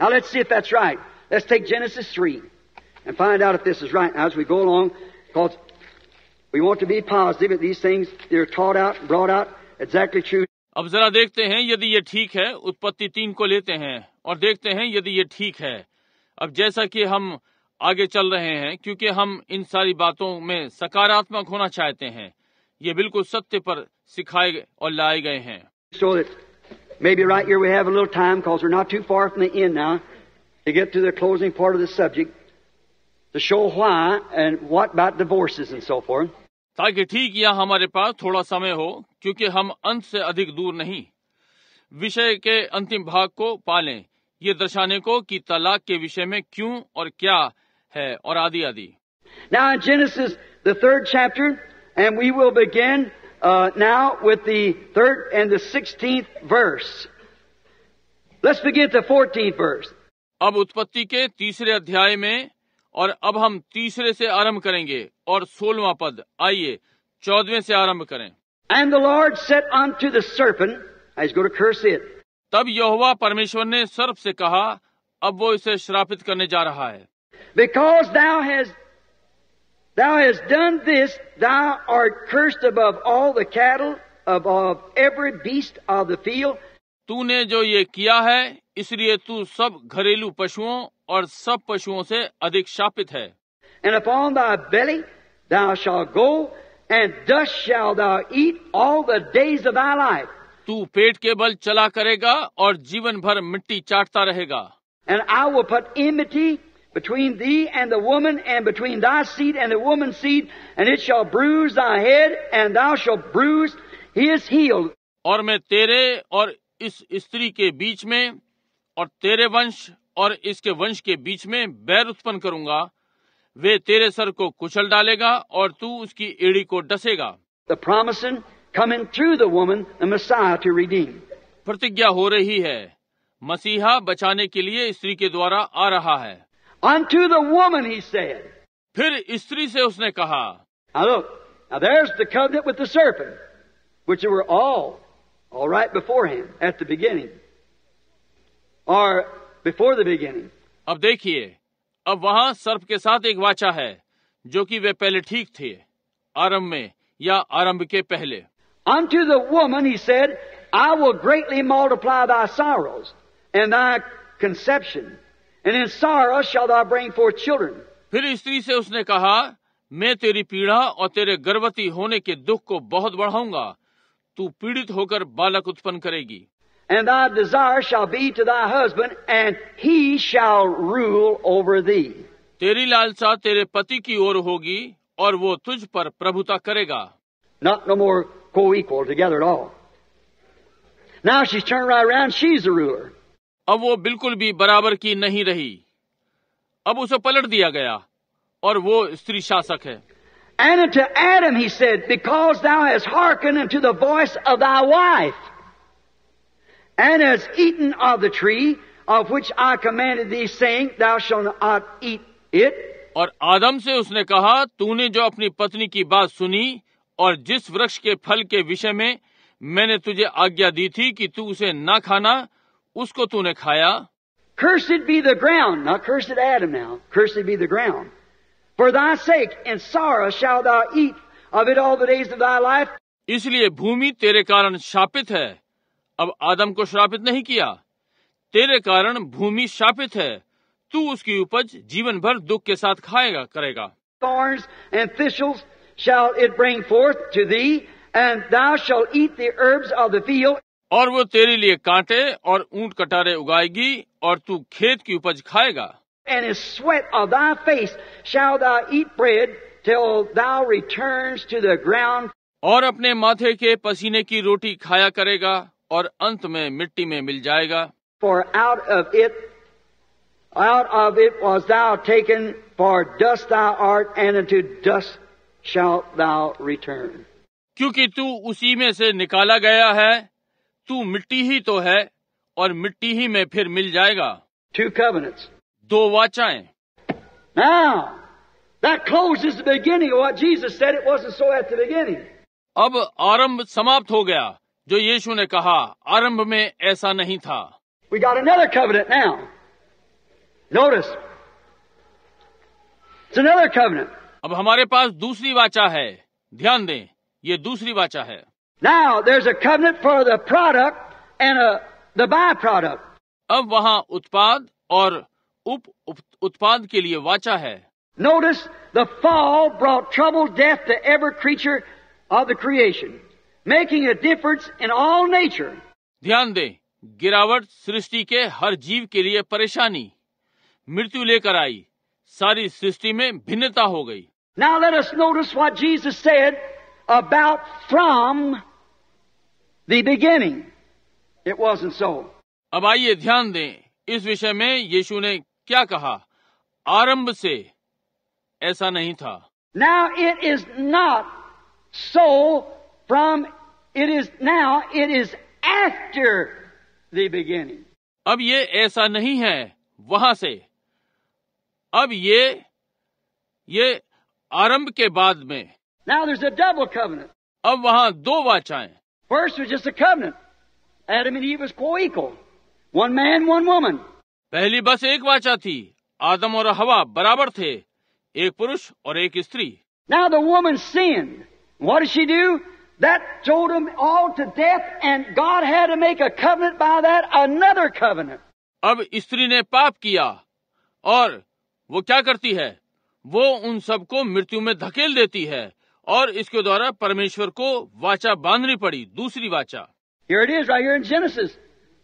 Now let's see if that's right. Let's take Genesis 3 and find out if this is right now as we go along, because we want to be positive that these things they're taught out, brought out, exactly true. अब जरा देखते हैं यदि ये ठीक है उत्पत्ति तीन को लेते हैं और देखते हैं यदि ये ठीक है अब जैसा कि हम आगे चल रहे हैं क्योंकि हम इन सारी बातों में सकारात्मक होना चाहते हैं ये बिल्कुल सत्य पर सिखाए और लाए गए हैं Maybe right here we have a little time because we're not too far from the end now to get to the closing part of the subject to show why and what about divorces and so forth. ताकि ठीक यहाँ हमारे पास थोड़ा समय हो क्योंकि हम अंत से अधिक दूर नहीं विषय के अंतिम भाग को पालें ये दर्शाने को कि तलाक के विषय में क्यों और क्या है और आदि आदि Now in Genesis the third chapter and we will begin Uh, now, with the third and the sixteenth verse, let's begin the fourteenth verse. अब उत्पत्ति के तीसरे अध्याय में और अब हम तीसरे से आरंभ करेंगे और सोलवा पद आइए चौदवे से आरंभ करें and the Lord said unto the serpent I is got curse तब यहोवा परमेश्वर ने सर्फ से कहा अब वो इसे श्रापित करने जा रहा है because thou hast Thou hast done this, thou art cursed above all the cattle, above every beast of the field. तू ने जो ये किया है इसलिए तू सब घरेलू पशुओं और सब पशुओं से अधिक शापित है एंड अपॉन द बेली दा तू पेट के बल चला करेगा और जीवन भर मिट्टी चाटता रहेगा एंड आई वो फट इमिटी between thee and the woman, and between thy seed and the woman's seed, and it shall bruise thy head, and thou shalt bruise his heel. और मैं तेरे और इस स्त्री के बीच में और तेरे वंश और इसके वंश के बीच में बैर उत्पन्न करूंगा वे तेरे सर को कुचल डालेगा और तू उसकी एड़ी को डसेगा प्रतिज्ञा हो रही है मसीहा बचाने के लिए स्त्री के द्वारा आ रहा है Unto the woman he said. फिर स्त्री से उसने कहा Now look, now there's the covenant with the serpent, which they were all all right beforehand at the beginning, or before the beginning. अब देखिए, अब वहाँ सर्प के साथ एक वाचा है, जो कि वे पहले ठीक थे, आरंभ में या आरंभ के पहले. Unto the woman he said, I will greatly multiply thy sorrows and thy conception. And in sorrow shall thou bring forth children. फिर स्त्री से उसने कहा मैं तेरी पीड़ा और तेरे गर्भवती होने के दुख को बहुत बढ़ाऊंगा तू पीड़ित होकर बालक उत्पन्न करेगी And thy desire shall be to thy husband, and he shall rule over thee. तेरी लालसा तेरे पति की ओर होगी और वो तुझ पर प्रभुता करेगा Not no more co-equal together at all. Now she's turned right around, she's the ruler. अब वो बिल्कुल भी बराबर की नहीं रही अब उसे पलट दिया गया और वो स्त्री शासक है And unto Adam he said, Because thou hast hearkened unto the voice of thy wife, and hast eaten of the tree of which I commanded thee, saying, Thou shalt not eat it. और आदम से उसने कहा तूने जो अपनी पत्नी की बात सुनी और जिस वृक्ष के फल के विषय में मैंने तुझे आज्ञा दी थी कि तू उसे ना खाना उसको तूने खाया Cursed be the ground. Now cursed Adam now. Cursed be the ground. For thy sake and sorrow shall thou eat of it all the days of thy life. इसलिए भूमि तेरे कारण शापित है अब आदम को श्रापित नहीं किया तेरे कारण भूमि शापित है तू उसकी उपज जीवन भर दुख के साथ खाएगा करेगा Thorns and thistles shall it bring forth to thee, and thou shalt eat the herbs of the field. और वो तेरे लिए कांटे और ऊंट कटारे उगाएगी और तू खेत की उपज खाएगा And his sweat of thy face shall thou eat bread till thou returns to the ground. और अपने माथे के पसीने की रोटी खाया करेगा और अंत में मिट्टी में मिल जाएगा For out of it, out of it was thou taken, for dust thou art, and unto dust shalt thou return. क्योंकि तू उसी में से निकाला गया है तू मिट्टी ही तो है और मिट्टी ही में फिर मिल जाएगा टू कैबिनेट दो वाचाए अब आरंभ समाप्त हो गया जो यीशु ने कहा आरंभ में ऐसा नहीं था अब हमारे पास दूसरी वाचा है ध्यान दें ये दूसरी वाचा है Now there's a covenant for the product and a, the byproduct. अब वहाँ उत्पाद और उप, उप उत्पाद के लिए वाचा है Notice the fall brought trouble, death to every creature of the creation, making a difference in all nature. ध्यान दें, गिरावट सृष्टि के हर जीव के लिए परेशानी, मृत्यु लेकर आई, सारी सृष्टि में भिन्नता हो गई. Now let us notice what Jesus said about from the beginning. It wasn't अब आइए ध्यान दें इस विषय में यीशु ने क्या कहा आरंभ से ऐसा नहीं था now it is not so from it is now it is after the beginning अब ये ऐसा नहीं है वहां से अब ये ये आरंभ के बाद में now is a double covenant अब वहां दो वाचाएं First was just a covenant. Adam and Eve was co-equal. One man, one woman. पहली बस एक वाचा थी आदम और हवा बराबर थे एक पुरुष और एक स्त्री Now the woman sinned. What did she do? That told them all to death, and God had to make a covenant by that, another covenant. अब स्त्री ने पाप किया और वो क्या करती है वो उन सबको मृत्यु में धकेल देती है और इसके द्वारा परमेश्वर को वाचा बांधनी पड़ी दूसरी वाचा Here it is, right here in Genesis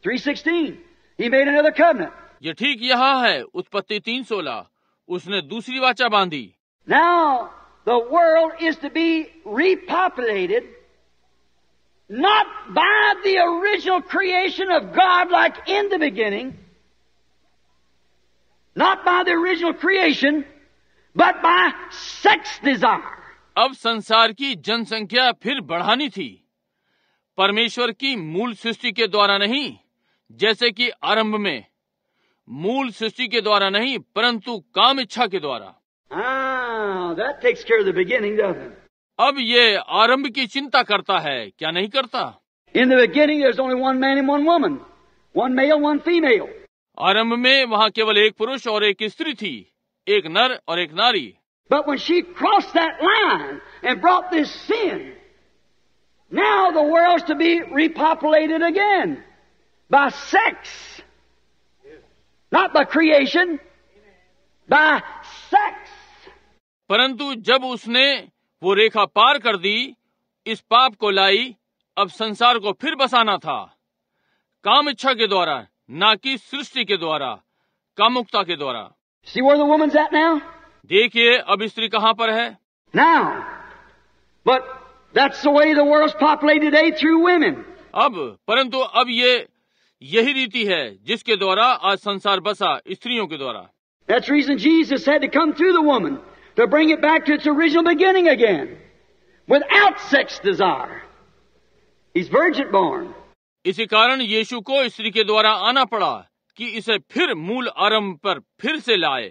3:16. He made another covenant. ये ठीक यहाँ है उत्पत्ति 3:16. उसने दूसरी वाचा बांधी Now the world is to be repopulated not by the original creation of God like in the beginning, not by the original creation, but by sex desire. अब संसार की जनसंख्या फिर बढ़ानी थी परमेश्वर की मूल सृष्टि के द्वारा नहीं जैसे कि आरंभ में मूल सृष्टि के द्वारा नहीं परंतु काम इच्छा के द्वारा ah, अब ये आरंभ की चिंता करता है क्या नहीं करता इन द आरंभ में वहाँ केवल एक पुरुष और एक स्त्री थी एक नर और एक नारी But when she crossed that line and brought this sin, now the world's to be repopulated again by sex, not by creation, by sex. परंतु जब उसने वो रेखा पार कर दी इस पाप को लाई अब संसार को फिर बसाना था काम इच्छा के द्वारा न कि सृष्टि के द्वारा कामुकता के द्वारा See where the woman's at now? देखिए अब स्त्री कहाँ पर है Now, but that's the way the world's populated today through women. अब परंतु अब ये यही रीति है जिसके द्वारा आज संसार बसा स्त्रियों के द्वारा That's the reason Jesus had to come through the woman to bring it back to its original beginning again, without sex desire. He's virgin born. इसी कारण यीशु को स्त्री के द्वारा आना पड़ा कि इसे फिर मूल आरंभ पर फिर से लाए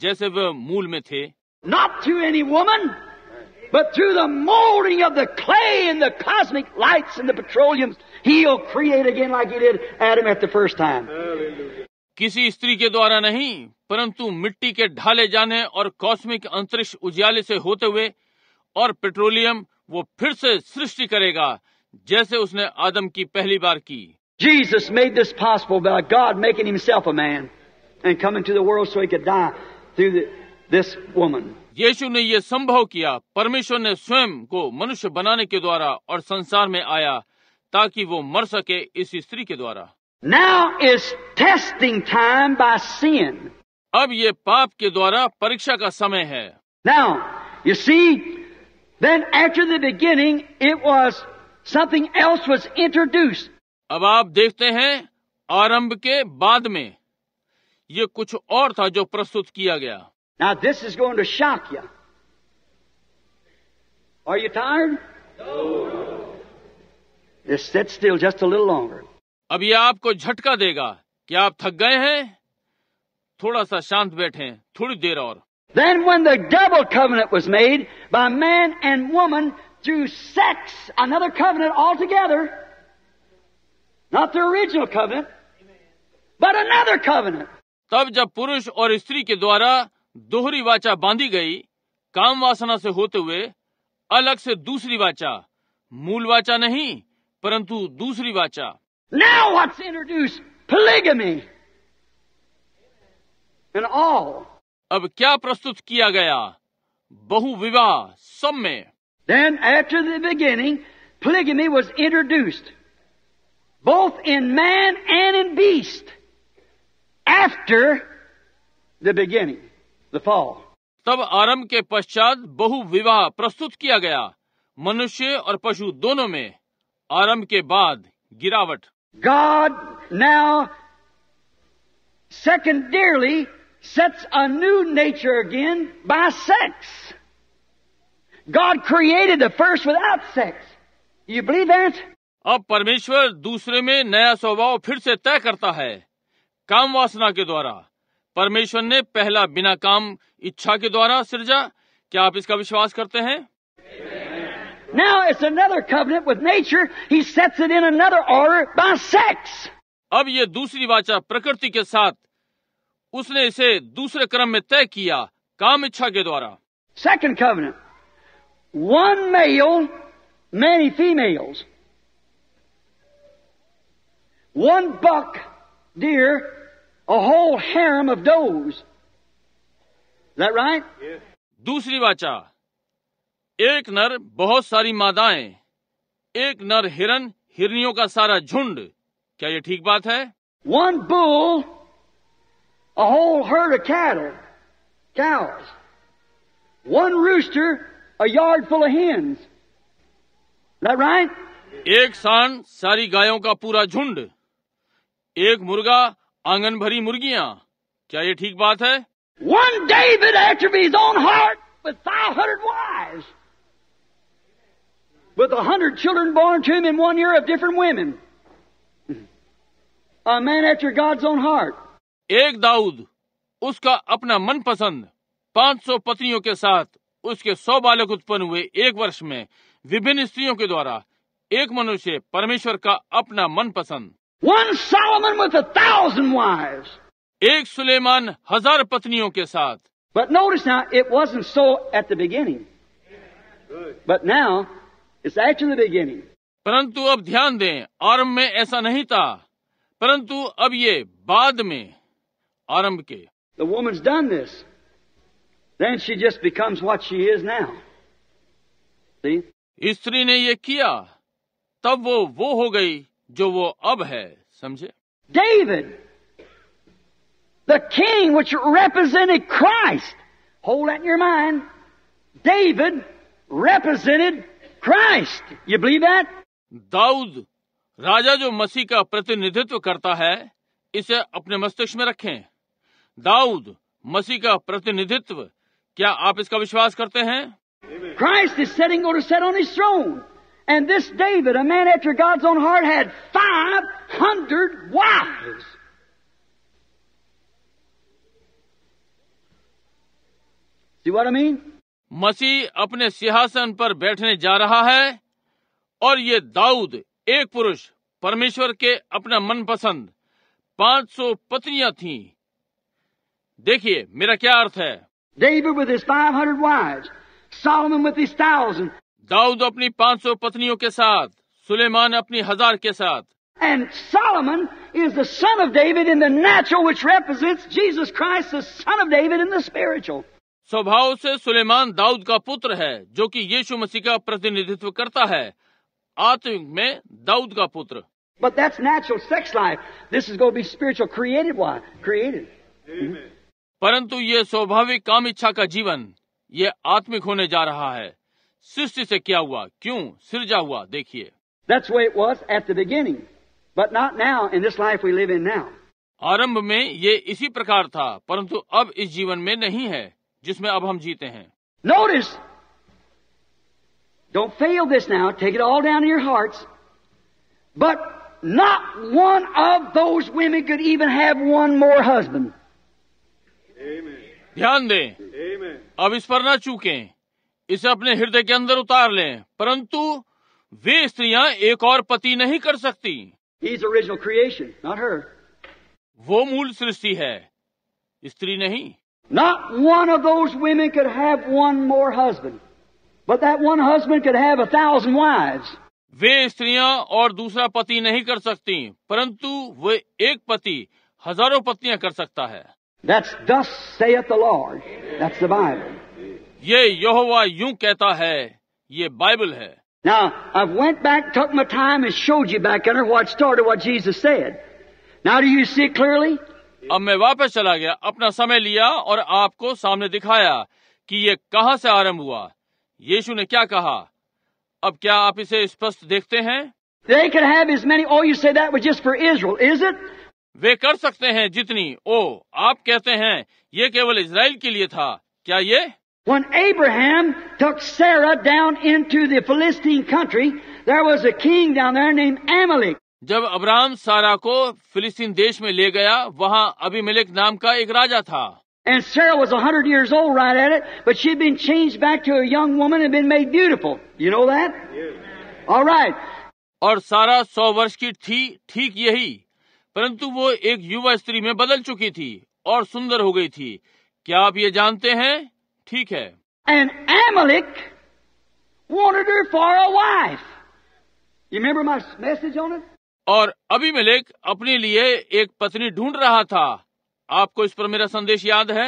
जैसे वे मूल में थे not through any woman but through the moulding of the clay in the cosmic lights in the petroleum he create again like he did Adam at the first time किसी स्त्री के द्वारा नहीं परंतु मिट्टी के ढाले जाने और कॉस्मिक अंतरिक्ष उजाले से होते हुए और पेट्रोलियम वो फिर से सृष्टि करेगा जैसे उसने आदम की पहली बार की Jesus made this possible by God making himself a man and coming to the world so he could die. यीशु ने ये संभव किया परमेश्वर ने स्वयं को मनुष्य बनाने के द्वारा और संसार में आया ताकि वो मर सके इस स्त्री के द्वारा अब ये पाप के द्वारा परीक्षा का समय है Now, you see, then after the beginning, it was something else was introduced. अब आप देखते हैं आरंभ के बाद में ये कुछ और था जो प्रस्तुत किया गया Now this is going to shock you. Are you tired? No. Just sit still just a little longer. अब ये आपको झटका देगा कि आप थक गए हैं थोड़ा सा शांत बैठे थोड़ी देर और Then when the double covenant was made by man and woman through sex, another covenant altogether, not the original covenant, but another covenant. तब जब पुरुष और स्त्री के द्वारा दोहरी वाचा बांधी गई काम वासना से होते हुए अलग से दूसरी वाचा मूल वाचा नहीं परंतु दूसरी वाचा Now what's introduced? Polygamy. And all. अब क्या प्रस्तुत किया गया बहु विवाह सब में Then after the beginning, polygamy was introduced, both in man and in beast. after the beginning, the fall. तब आरंभ के पश्चात बहु विवाह प्रस्तुत किया गया मनुष्य और पशु दोनों में आरंभ के बाद गिरावट God now secondarily sets a new nature again by sex. God created the first without sex. You believe that? अब परमेश्वर दूसरे में नया स्वभाव फिर से तय करता है काम वासना के द्वारा परमेश्वर ने पहला बिना काम इच्छा के द्वारा सृजा क्या आप इसका विश्वास करते हैं Now it's another covenant with nature. He sets it in another order by sex. अब ये दूसरी वाचा प्रकृति के साथ उसने इसे दूसरे क्रम में तय किया काम इच्छा के द्वारा second covenant. One male, many females. One buck, deer, a whole harem of does. Is that right? Yes. दूसरी वाचा एक नर बहुत सारी मादाएं एक नर हिरन हिरनियों का सारा झुंड क्या ये ठीक बात है one bull a whole herd of cattle, cows. One rooster, a yard full of hens. Is that right? एक सांड सारी गायों का पूरा झुंड एक मुर्गा आंगन भरी मुर्गिया क्या ये ठीक बात है वन डेविड हार्ट एक दाऊद उसका अपना मन पसंद पांच सौ पत्नियों के साथ उसके सौ बालक उत्पन्न हुए एक वर्ष में विभिन्न स्त्रियों के द्वारा एक मनुष्य परमेश्वर का अपना मन पसंद One Solomon with a thousand wives. एक सुलेमान हजार पत्नियों के साथ But notice now, it wasn't so at the beginning. But now, it's actually the beginning. परंतु अब ध्यान दें आरंभ में ऐसा नहीं था परंतु अब ये बाद में आरंभ के The woman's done this. Then she just becomes what she is now. See? स्त्री ने ये किया तब वो वो हो गई जो वो अब है समझे David the king which represented Christ hold at your mind David represented Christ you believe that दाऊद राजा जो मसीह का प्रतिनिधित्व करता है इसे अपने मस्तिष्क में रखें दाऊद मसीह का प्रतिनिधित्व क्या आप इसका विश्वास करते हैं Christ is sitting on set on his And this David, a man after God's own heart, had 500 wives. See what I mean? मसीह अपने सिंहासन पर बैठने जा रहा है और ये दाऊद एक पुरुष परमेश्वर के अपना मनपसंद 500 पत्नियां थीं। देखिए मेरा क्या अर्थ है David with his 500 wives, Solomon with his thousand, Dawood अपनी 500 पत्नियों के साथ सुलेमान अपनी हजार के साथ and Solomon is the son of David in the natural which represents Jesus Christ the son of David in the spiritual स्वभाव से सुलेमान दाऊद का पुत्र है जो कि यीशु मसीह का प्रतिनिधित्व करता है आत्मिक में दाऊद का पुत्र but that's natural sex life this is going be spiritual created one created परंतु ये स्वाभाविक काम इच्छा का जीवन ये आत्मिक होने जा रहा है सृष्टि से क्या हुआ क्यों सृजा हुआ देखिए That's the way it was at the beginning, but not now in this life we live in now. आरंभ में ये इसी प्रकार था परंतु अब इस जीवन में नहीं है जिसमें अब हम जीते हैं Notice, don't fail this now, take it all down in your hearts, but not one of those women could even have one more husband. Amen. ध्यान दें Amen. अब इस पर ना चूकें इसे अपने हृदय के अंदर उतार लें परंतु वे स्त्रियां एक और पति नहीं कर सकती creation, वो मूल सृष्टि है स्त्री नहीं Not one of those women could have one more husband, but that one husband could have a thousand wives. वे स्त्रियां और दूसरा पति नहीं कर सकती परंतु वे एक पति हजारों पत्नियां कर सकता है That's thus saith the Lord. That's the Bible. ये यहोवा यूं कहता है ये बाइबल है अब मैं वापस चला गया अपना समय लिया और आपको सामने दिखाया कि ये कहां से आरंभ हुआ यीशु ने क्या कहा अब क्या आप इसे स्पष्ट देखते हैं वे कर सकते हैं जितनी ओ oh, आप कहते हैं ये केवल इसराइल के लिए था क्या ये When Abraham took Sarah down into the Philistine country, there was a king down there named Amalek. And Sarah was 100 years old right at it, but she'd been changed back to a young woman and been made beautiful. You know that? Yes. All right. और सारा 100 वर्ष की थी ठीक यही परंतु वो एक युवा स्त्री में बदल चुकी थी और सुंदर हो गई थी क्या आप ये जानते ठीक है and Abimelech wanted her for a wife you remember my message on it और अभी मलिक अपने लिए एक पत्नी ढूंढ रहा था आपको इस पर मेरा संदेश याद है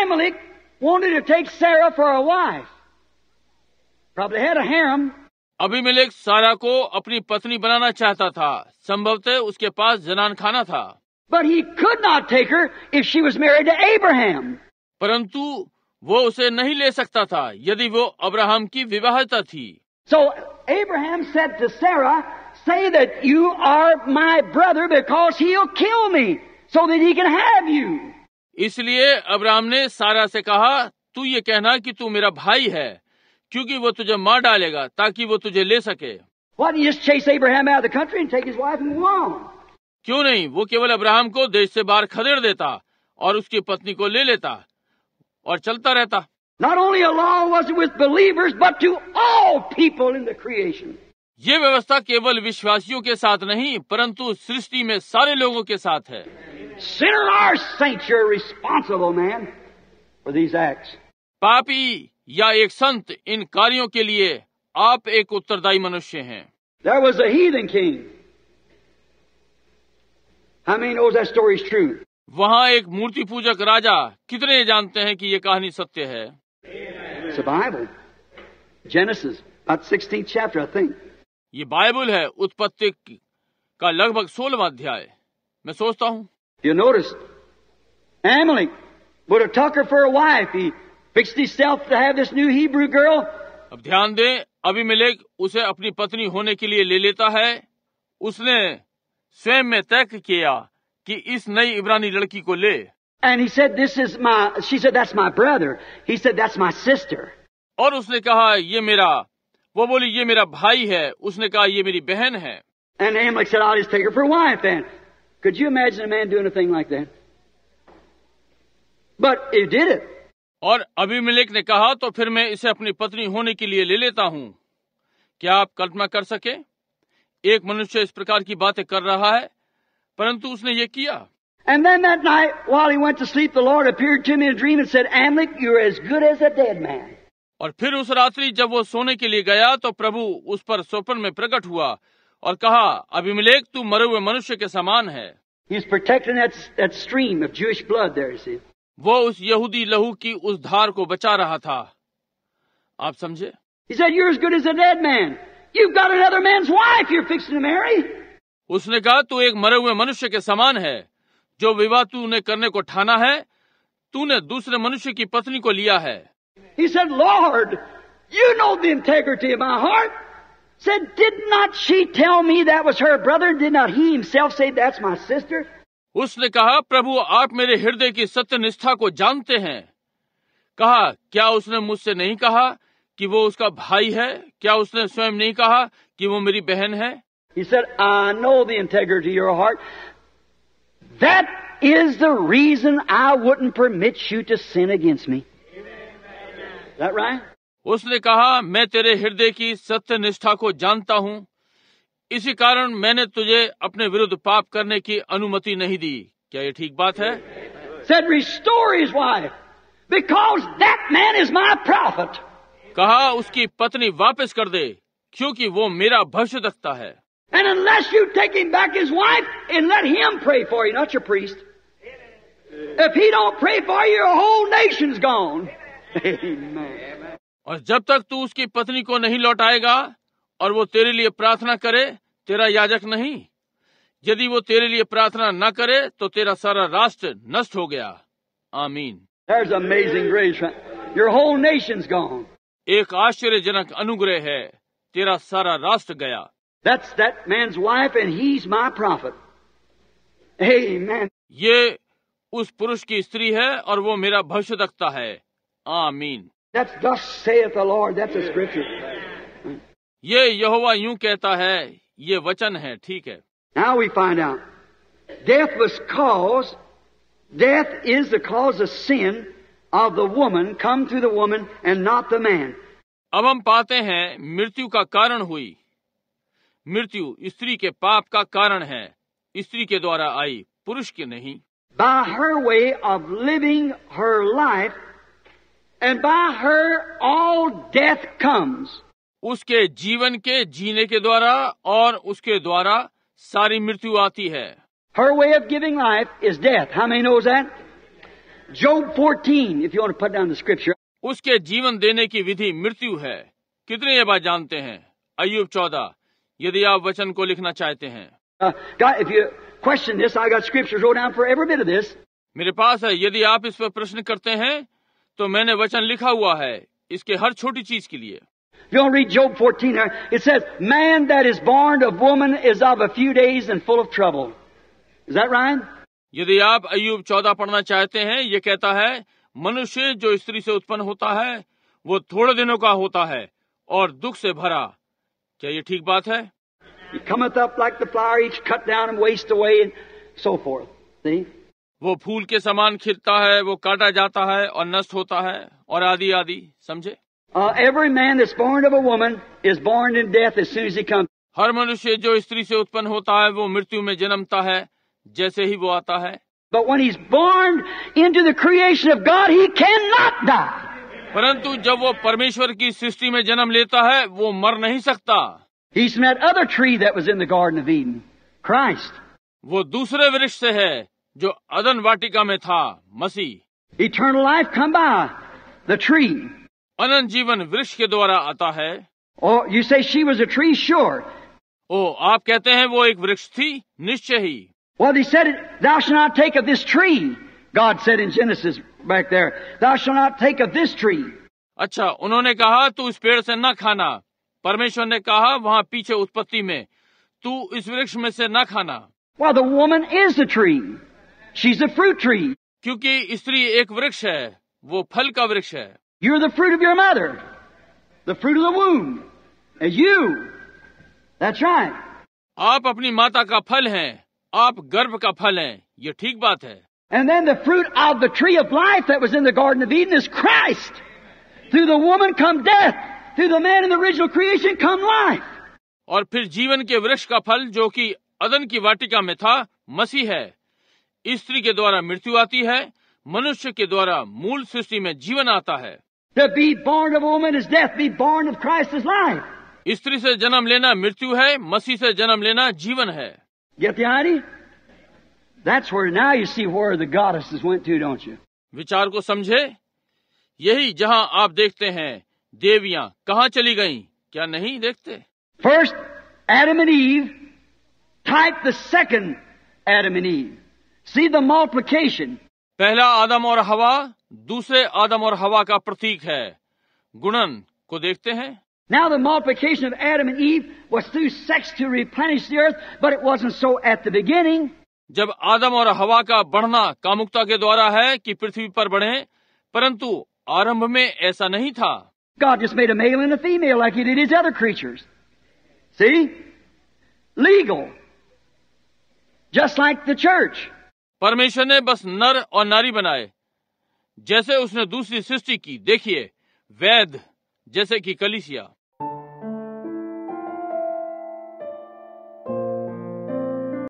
Abimelech wanted to take Sarah for a wife probably had a harem अभी मलिक सारा को अपनी पत्नी बनाना चाहता था संभवतः उसके पास जनान खाना था but he could not take her if she was married to Abraham परंतु वो उसे नहीं ले सकता था यदि वो अब्राहम की विवाहता थी So Abraham said to Sarah, say that you are my brother because he'll kill me so that इसलिए अब्राहम ने सारा से कहा तू ये कहना कि तू मेरा भाई है क्योंकि वो तुझे मार डालेगा ताकि वो तुझे ले सके क्यों नहीं वो केवल अब्राहम को देश से बाहर खदेड़ देता और उसकी पत्नी को ले लेता और चलता रहता नॉट ओनली ये व्यवस्था केवल विश्वासियों के साथ नहीं परंतु सृष्टि में सारे लोगों के साथ है पापी या एक संत इन कार्यों के लिए आप एक उत्तरदायी मनुष्य हैं There was a heathen king. How many knows वहाँ एक मूर्ति पूजक राजा कितने जानते हैं कि ये कहानी सत्य है Genesis, chapter, ये बाइबल है उत्पत्ति का लगभग सोलह अध्याय मैं सोचता हूँ you notice Emily would have took her for a wife. He fixed अब ध्यान दें, अभी मिले उसे अपनी पत्नी होने के लिए ले लेता है उसने स्वयं में तय किया कि इस नई इब्रानी लड़की को ले और उसने कहा ये मेरा वो बोली ये मेरा भाई है उसने कहा ये मेरी बहन है और अभी मलिक ने कहा तो फिर मैं इसे अपनी पत्नी होने के लिए ले लेता हूँ क्या आप कल्पना कर सके एक मनुष्य इस प्रकार की बातें कर रहा है परंतु उसने ये किया And then that night, while he went to sleep, the Lord appeared to me in a dream and said, Amalek, you're as good as a dead man. और फिर उस रात्रि जब वो सोने के लिए गया तो प्रभु उस पर स्वप्न में प्रकट हुआ और कहा अभिमलेख तू मरे हुए मनुष्य के समान है that, that there, वो उस यहूदी लहू की उस धार को बचा रहा था आप समझे He said, You're as good as a dead man. You've got another man's wife you're fixing to marry. उसने कहा तू एक मरे हुए मनुष्य के समान है जो विवाह तू ने करने को ठाना है तूने दूसरे मनुष्य की पत्नी को लिया है He said, Lord, you know the integrity of my heart. Said, did not she tell me that was her brother? Did not he himself say that's my sister? उसने कहा प्रभु आप मेरे हृदय की सत्य निष्ठा को जानते हैं कहा क्या उसने मुझसे नहीं कहा कि वो उसका भाई है क्या उसने स्वयं नहीं कहा कि वो मेरी बहन है He said, I know the integrity of your heart. That is the reason I wouldn't permit you to sin against me. Is that right? उसने कहा मैं तेरे हृदय की सत्य निष्ठा को जानता हूँ इसी कारण मैंने तुझे अपने विरुद्ध पाप करने की अनुमति नहीं दी क्या ये ठीक बात है Said, restore his wife, because that man is my prophet. कहा उसकी पत्नी वापस कर दे क्योंकि वो मेरा भविष्य रखता है and unless you take him back his wife and let him pray for you, not your priest. If he don't pray for you, your whole nation's gone. Amen. Amen. और जब तक तू उसकी पत्नी को नहीं लौटाएगा और वो तेरे लिए प्रार्थना करे तेरा याजक नहीं यदि वो तेरे लिए प्रार्थना न करे तो तेरा सारा राष्ट्र नष्ट हो गया There's amazing grace. Your whole nation's gone. एक आश्चर्यजनक अनुग्रह है तेरा सारा राष्ट्र गया that's that man's wife and he's my prophet. Amen. ये उस पुरुष की स्त्री है और वो मेरा भविष्यद्वक्ता है आमीन That's thus saith the Lord. That's a scripture. ये यहोवा यूं कहता है ये वचन है ठीक है Now we find out. Death was cause. Death is the cause of sin of the woman, come to the woman and not the man. अब हम पाते हैं मृत्यु का कारण हुई मृत्यु स्त्री के पाप का कारण है स्त्री के द्वारा आई पुरुष के नहीं by her way of living her life and by her all death comes उसके जीवन के जीने के द्वारा और उसके द्वारा सारी मृत्यु आती है her way of giving life is death how many knows that Job 14 if you fought to put उसके जीवन देने की विधि मृत्यु है कितने ये बात जानते हैं अयुब चौदह यदि आप वचन को लिखना चाहते हैं uh, मेरे पास है यदि आप इस पर प्रश्न करते हैं तो मैंने वचन लिखा हुआ है इसके हर छोटी चीज के लिए यदि आप अयुब चौदह पढ़ना चाहते हैं ये कहता है मनुष्य जो स्त्री से उत्पन्न होता है वो थोड़े दिनों का होता है और दुख से भरा क्या ये ठीक बात है like flower, and and so वो फूल के समान खिलता है वो काटा जाता है और नष्ट होता है और आदि आदि समझे every man is born of a woman is born in death is soon as he हर मनुष्य जो स्त्री से उत्पन्न होता है वो मृत्यु में जन्मता है जैसे ही वो आता है but one he is born to the creation of God he can not die परंतु जब वो परमेश्वर की सृष्टि में जन्म लेता है वो मर नहीं सकता क्राइस्ट वो दूसरे वृक्ष से है जो अदन वाटिका में था मसीह इटर्नल लाइफ खंबा द ट्री अनंत जीवन वृक्ष के द्वारा आता है you say she was a tree sure oh आप कहते हैं वो एक वृक्ष थी निश्चय ही what this tree God set in Genesis back there. Thou shalt not take of this tree. अच्छा उन्होंने कहा तू इस पेड़ से न खाना परमेश्वर ने कहा वहाँ पीछे उत्पत्ति में तू इस वृक्ष में से न खाना Well, the woman is the tree. She's a fruit tree. क्योंकि स्त्री एक वृक्ष है वो फल का वृक्ष है You're the fruit of your mother. The fruit of the womb. And you. That's right. आप अपनी माता का फल हैं आप गर्भ का फल हैं ये ठीक बात है And then the fruit of the tree of life that was in the Garden of Eden is Christ. Through the woman come death. Through the man in the original creation come life. और फिर जीवन के वृक्ष का फल जो कि अदन की वाटिका में था मसीह है स्त्री के द्वारा मृत्यु आती है मनुष्य के द्वारा मूल सृष्टि में जीवन आता है To be born of woman is death, be born of Christ is life. स्त्री से जन्म लेना मृत्यु है मसीह से जन्म लेना जीवन है Get that's where now you see where the goddesses went to, don't you? विचार को समझे यही जहां आप देखते हैं देवियां कहां चली गईं क्या नहीं देखते First Adam and Eve type the second Adam and Eve. See the multiplication. पहला आदम और हवा दूसरे आदम और हवा का प्रतीक है गुणन को देखते हैं Now the multiplication of Adam and Eve was through sex to replenish the earth, but it wasn't so at the beginning. जब आदम और हवा का बढ़ना कामुकता के द्वारा है कि पृथ्वी पर बढ़े परंतु आरंभ में ऐसा नहीं था God just made a परमेश्वर ने बस नर और नारी बनाए जैसे उसने दूसरी सृष्टि की देखिए वैध जैसे कि कलिसिया